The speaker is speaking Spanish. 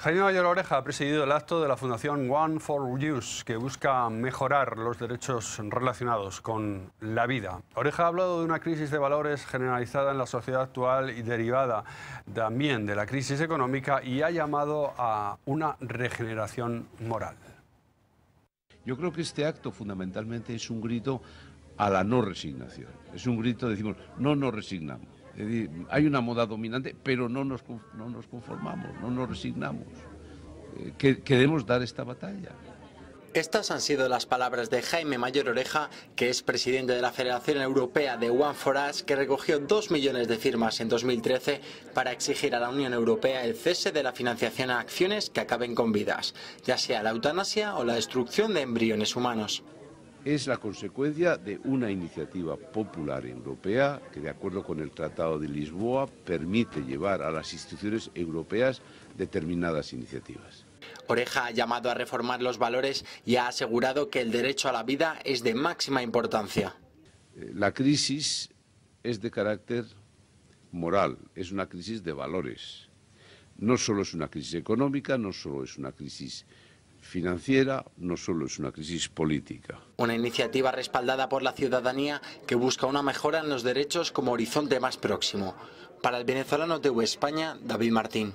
Jaime Mayor Oreja ha presidido el acto de la Fundación One for Use, que busca mejorar los derechos relacionados con la vida. Oreja ha hablado de una crisis de valores generalizada en la sociedad actual y derivada también de la crisis económica y ha llamado a una regeneración moral. Yo creo que este acto fundamentalmente es un grito a la no resignación. Es un grito, decimos, no nos resignamos hay una moda dominante, pero no nos, no nos conformamos, no nos resignamos. Eh, queremos dar esta batalla. Estas han sido las palabras de Jaime Mayor Oreja, que es presidente de la Federación Europea de One for Us, que recogió dos millones de firmas en 2013 para exigir a la Unión Europea el cese de la financiación a acciones que acaben con vidas, ya sea la eutanasia o la destrucción de embriones humanos es la consecuencia de una iniciativa popular europea que, de acuerdo con el Tratado de Lisboa, permite llevar a las instituciones europeas determinadas iniciativas. Oreja ha llamado a reformar los valores y ha asegurado que el derecho a la vida es de máxima importancia. Eh, la crisis es de carácter moral, es una crisis de valores. No solo es una crisis económica, no solo es una crisis financiera no solo es una crisis política. Una iniciativa respaldada por la ciudadanía que busca una mejora en los derechos como horizonte más próximo. Para el venezolano TV España, David Martín.